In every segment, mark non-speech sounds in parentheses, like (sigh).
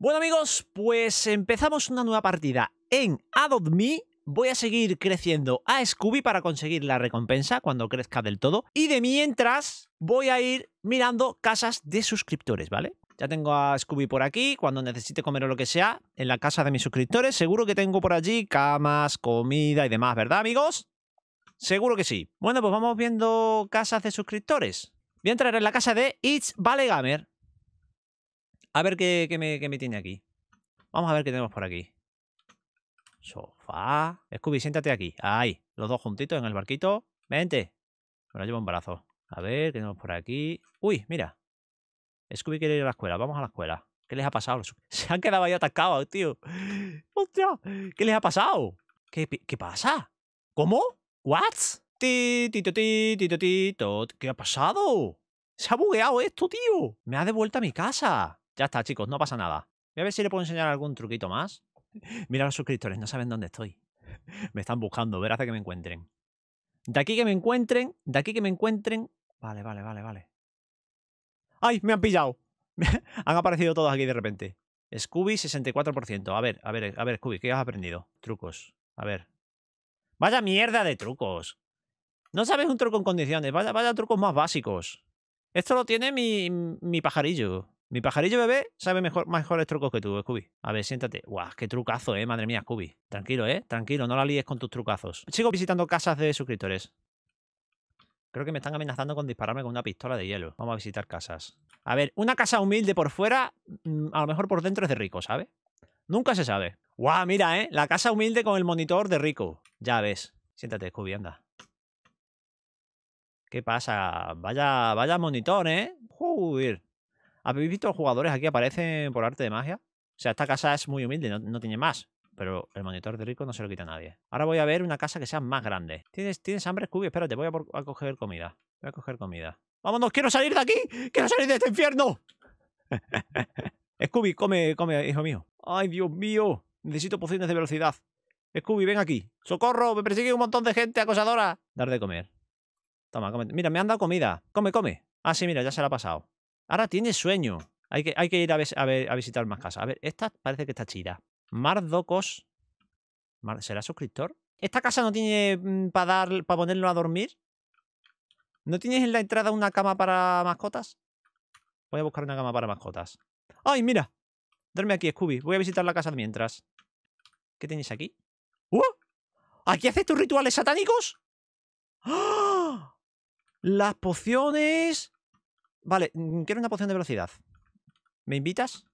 Bueno amigos, pues empezamos una nueva partida en Adopt Me. Voy a seguir creciendo a Scooby para conseguir la recompensa cuando crezca del todo. Y de mientras voy a ir mirando casas de suscriptores, ¿vale? Ya tengo a Scooby por aquí, cuando necesite comer o lo que sea, en la casa de mis suscriptores. Seguro que tengo por allí camas, comida y demás, ¿verdad amigos? Seguro que sí. Bueno, pues vamos viendo casas de suscriptores. Voy a entrar en la casa de It's Vale Gamer. A ver qué, me, tiene aquí. Vamos a ver qué tenemos por aquí. Sofá. Scooby, siéntate aquí. Ahí. Los dos juntitos en el barquito. Vente. Me llevo un brazo. A ver, ¿qué tenemos por aquí? Uy, mira. Scooby quiere ir a la escuela. Vamos a la escuela. ¿Qué les ha pasado? (laughs) Se han quedado ahí atascados, tío. ¡Hostia! ¿Qué les ha pasado? ¿Qué, pasa? ¿Cómo? ¿What? ¿Qué ha pasado? Se ha bugueado esto, tío. Me ha devuelto a mi casa. Ya está, chicos, no pasa nada. Voy a ver si le puedo enseñar algún truquito más. (laughs) Mira los suscriptores, no saben dónde estoy. (laughs) me están buscando, ver hasta que me encuentren. De aquí que me encuentren, de aquí que me encuentren. Vale, vale, vale, vale. ¡Ay! Me han pillado. (laughs) han aparecido todos aquí de repente. Scooby, 64%. A ver, a ver, a ver, Scooby, ¿qué has aprendido? Trucos. A ver. Vaya mierda de trucos. No sabes un truco en condiciones. Vaya, vaya trucos más básicos. Esto lo tiene mi, mi pajarillo. Mi pajarillo bebé sabe mejor, mejores trucos que tú, Scooby. A ver, siéntate. Guau, qué trucazo, eh. Madre mía, Scooby. Tranquilo, eh. Tranquilo, no la líes con tus trucazos. Sigo visitando casas de suscriptores. Creo que me están amenazando con dispararme con una pistola de hielo. Vamos a visitar casas. A ver, una casa humilde por fuera, mm, a lo mejor por dentro es de rico, ¿sabes? Nunca se sabe. Guau, mira, eh. La casa humilde con el monitor de rico. Ya ves. Siéntate, Scooby, anda. ¿Qué pasa? Vaya, vaya monitor, eh. Joder. ¿Habéis visto los jugadores aquí aparecen por arte de magia? O sea, esta casa es muy humilde, no, tiene más. Pero el monitor de rico no se lo quita a nadie. Ahora voy a ver una casa que sea más grande. ¿Tienes, ¿tienes hambre, Scooby? Espérate, voy a, a coger comida. Voy a coger comida. ¡Vámonos! ¡Quiero salir de aquí! ¡Quiero salir de este infierno! (laughs) Scooby, come, come, hijo mío. ¡Ay, Dios mío! Necesito pociones de velocidad. Scooby, ven aquí. ¡Socorro! ¡Me persigue un montón de gente acosadora! Dar de comer. Toma, come. Mira, me han dado comida. Come, come. Ah, sí, mira, ya se la ha pasado. Ahora tiene sueño. Hay que, ir a, visitar más casas. A ver, esta parece que está chida. Mardocos. Docos. ¿Será suscriptor? ¿Esta casa no tiene para mm, para ponerlo a dormir? ¿No tienes en la entrada una cama para mascotas? Voy a buscar una cama para mascotas. ¡Ay, mira! Duerme aquí, Scooby. Voy a visitar la casa mientras. ¿Qué tenéis aquí? ¡Uh! ¿Aquí haces tus rituales satánicos? ¡Oh! Las pociones. Vale, mm, quiero una poción de velocidad. ¿Me invitas?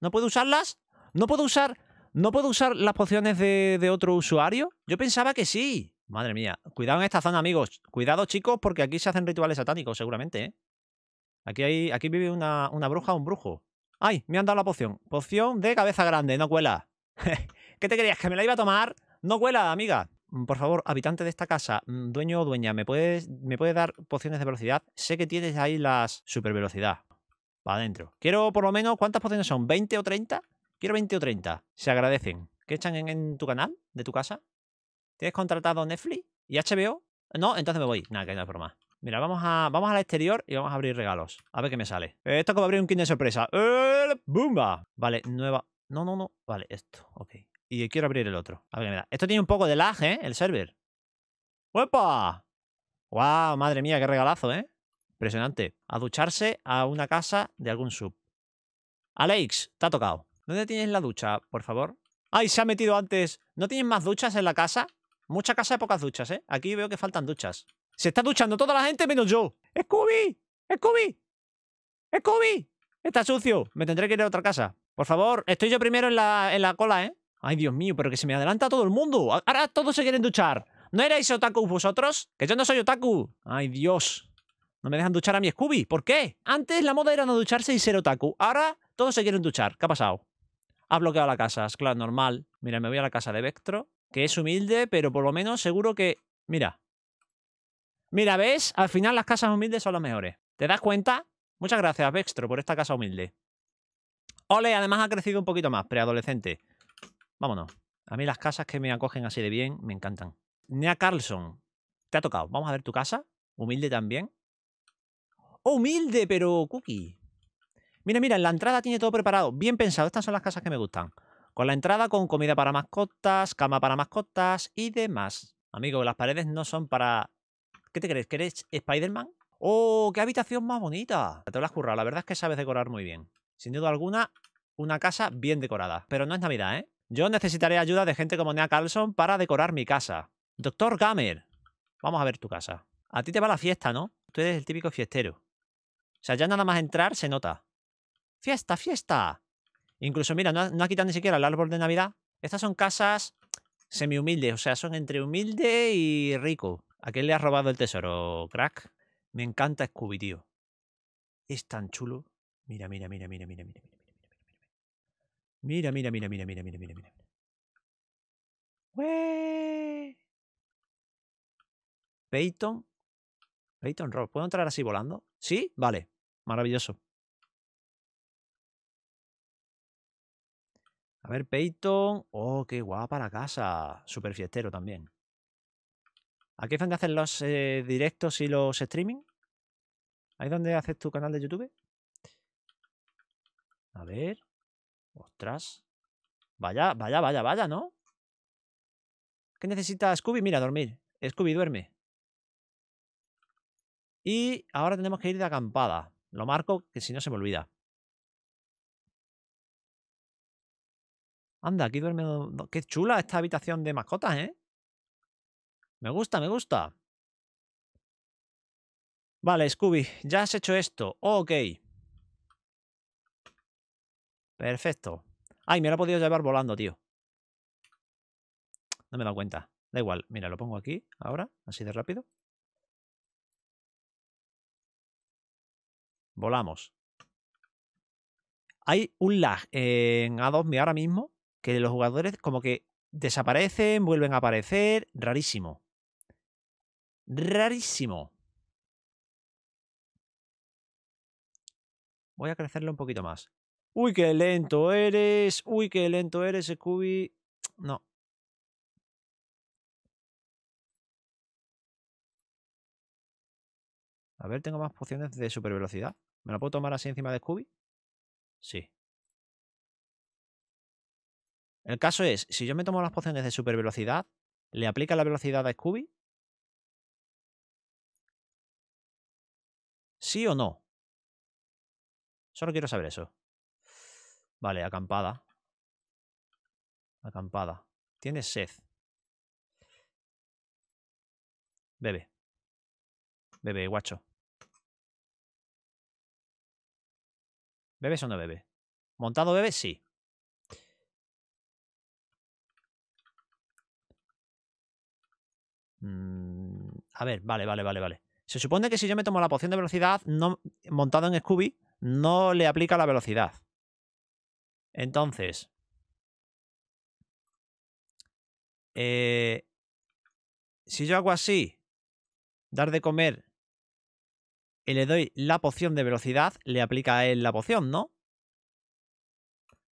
¿No puedo usarlas? ¿No puedo usar no puedo usar las pociones de, de otro usuario? Yo pensaba que sí. Madre mía. Cuidado en esta zona, amigos. Cuidado, chicos, porque aquí se hacen rituales satánicos, seguramente, ¿eh? Aquí, hay, aquí vive una, una bruja o un brujo. ¡Ay! Me han dado la poción. Poción de cabeza grande, no cuela. (laughs) ¿Qué te creías? ¿Que me la iba a tomar? No cuela, amiga. Mm, por favor, habitante de esta casa, mm, dueño o dueña, ¿me puedes, ¿me puedes dar pociones de velocidad? Sé que tienes ahí las super velocidad. Para adentro. Quiero por lo menos, ¿cuántas pociones son? ¿20 o 30? Quiero 20 o 30. Se agradecen. ¿Qué echan en, tu canal? ¿De tu casa? ¿Tienes contratado Netflix y HBO? No, entonces me voy. Nada, que no más. Mira, vamos, a, vamos al exterior y vamos a abrir regalos. A ver qué me sale. Eh, esto como abrir un kit de sorpresa. ¡Eh, ¡Bumba! Vale, nueva... No, no, no. Vale, esto. Ok. Y quiero abrir el otro. A ver Esto tiene un poco de lag, ¿eh? El server. ¡Uepa! ¡Guau! Madre mía, qué regalazo, ¿eh? Impresionante. A ducharse a una casa de algún sub. Alex, te ha tocado. ¿Dónde tienes la ducha, por favor? ¡Ay, se ha metido antes! ¿No tienes más duchas en la casa? Mucha casa y pocas duchas, ¿eh? Aquí veo que faltan duchas. Se está duchando toda la gente menos yo. ¡Scooby! ¡Scooby! ¡Scooby! Está sucio. Me tendré que ir a otra casa. Por favor, estoy yo primero en la, en la cola, ¿eh? Ay, Dios mío, pero que se me adelanta todo el mundo. Ahora todos se quieren duchar. ¿No erais otaku vosotros? Que yo no soy otaku. Ay, Dios. No me dejan duchar a mi Scooby. ¿Por qué? Antes la moda era no ducharse y ser otaku. Ahora todos se quieren duchar. ¿Qué ha pasado? Ha bloqueado la casa. Es claro, normal. Mira, me voy a la casa de Vectro, que es humilde, pero por lo menos seguro que... Mira. Mira, ¿ves? Al final las casas humildes son las mejores. ¿Te das cuenta? Muchas gracias, Vectro, por esta casa humilde. Ole, además ha crecido un poquito más, preadolescente. Vámonos. A mí las casas que me acogen así de bien me encantan. Nea Carlson, te ha tocado. Vamos a ver tu casa. Humilde también. Oh, humilde, pero cookie. Mira, mira, en la entrada tiene todo preparado. Bien pensado. Estas son las casas que me gustan. Con la entrada, con comida para mascotas, cama para mascotas y demás. Amigo, las paredes no son para... ¿Qué te crees? querés eres Spider-Man? ¡Oh, qué habitación más bonita! Te lo has currado. La verdad es que sabes decorar muy bien. Sin duda alguna, una casa bien decorada. Pero no es Navidad, ¿eh? Yo necesitaré ayuda de gente como Nea Carlson para decorar mi casa. Doctor Gamer, vamos a ver tu casa. A ti te va la fiesta, ¿no? Tú eres el típico fiestero. O sea, ya nada más entrar se nota. ¡Fiesta, fiesta! Incluso, mira, no ha, quitado ni siquiera el árbol de Navidad. Estas son casas semi-humildes, o sea, son entre humilde y rico. ¿A quién le ha robado el tesoro, crack? Me encanta Scooby, tío. Es tan chulo. Mira, mira, mira, mira, mira, mira. Mira, mira, mira, mira, mira, mira, mira, mira. Peyton. Peyton Ross. ¿Puedo entrar así volando? ¿Sí? Vale. Maravilloso. A ver, Peyton. Oh, qué guapa la casa. Super fiestero también. qué es donde hacen los eh, directos y los streaming? ¿Ahí es donde haces tu canal de YouTube? A ver. Ostras. Vaya, vaya, vaya, vaya, ¿no? ¿Qué necesita Scooby? Mira, dormir. Scooby, duerme. Y ahora tenemos que ir de acampada. Lo marco, que si no se me olvida. Anda, aquí duerme... Qué chula esta habitación de mascotas, ¿eh? Me gusta, me gusta. Vale, Scooby, ya has hecho esto. Ok. Perfecto. Ay, me lo he podido llevar volando, tío. No me he dado cuenta. Da igual. Mira, lo pongo aquí ahora, así de rápido. Volamos. Hay un lag en a me ahora mismo que los jugadores como que desaparecen, vuelven a aparecer. Rarísimo. Rarísimo. Voy a crecerlo un poquito más. Uy, qué lento eres. Uy, qué lento eres, Scooby. No. A ver, tengo más pociones de super velocidad. ¿Me la puedo tomar así encima de Scooby? Sí. El caso es, si yo me tomo las pociones de super velocidad, ¿le aplica la velocidad a Scooby? ¿Sí o no? Solo quiero saber eso. Vale, acampada. Acampada. Tienes sed. Bebe. Bebe, guacho. ¿Bebes o no bebe? ¿Montado bebe? Sí. Mm, a ver, vale, vale, vale, vale. Se supone que si yo me tomo la poción de velocidad, no, montado en Scooby, no le aplica la velocidad. Entonces, eh, si yo hago así, dar de comer y le doy la poción de velocidad, le aplica a él la poción, ¿no?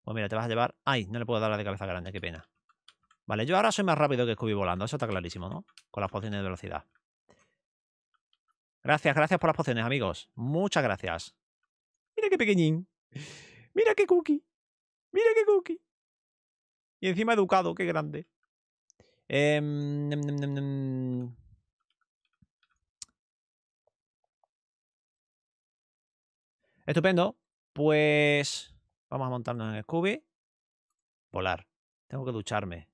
Pues mira, te vas a llevar... ¡Ay! No le puedo dar la de cabeza grande, qué pena. Vale, yo ahora soy más rápido que Scooby volando, eso está clarísimo, ¿no? Con las pociones de velocidad. Gracias, gracias por las pociones, amigos. Muchas gracias. Mira qué pequeñín. Mira qué cookie. Mira qué cookie. Y encima educado, qué grande. Estupendo. Pues vamos a montarnos en el Scooby. Volar. Tengo que ducharme.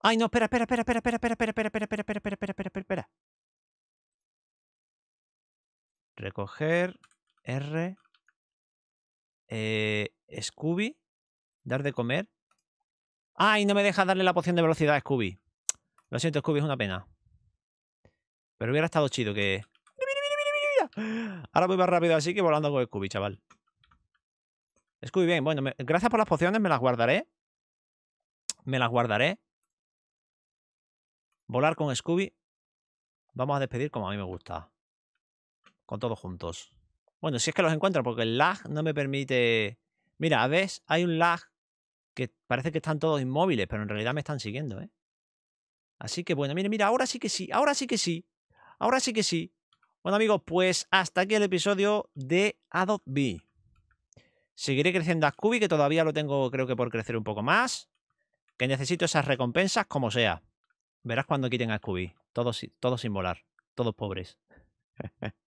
Ay, no, espera, espera, espera, espera, espera, espera, espera, espera, espera, espera, espera, espera, espera, espera, espera. Recoger R eh, Scooby. Dar de comer. ¡Ay! No me deja darle la poción de velocidad a Scooby. Lo siento, Scooby, es una pena. Pero hubiera estado chido que... Ahora voy más rápido así que volando con Scooby, chaval. Scooby, bien. Bueno, gracias por las pociones. Me las guardaré. Me las guardaré. Volar con Scooby. Vamos a despedir como a mí me gusta. Con todos juntos. Bueno, si es que los encuentro, porque el lag no me permite... Mira, a hay un lag que parece que están todos inmóviles, pero en realidad me están siguiendo, ¿eh? Así que bueno, mire, mira, ahora sí que sí, ahora sí que sí, ahora sí que sí. Bueno amigos, pues hasta aquí el episodio de Adobe. Seguiré creciendo a Scooby, que todavía lo tengo creo que por crecer un poco más. Que necesito esas recompensas como sea. Verás cuando quiten a Scooby. Todos, todos sin volar. Todos pobres. (laughs)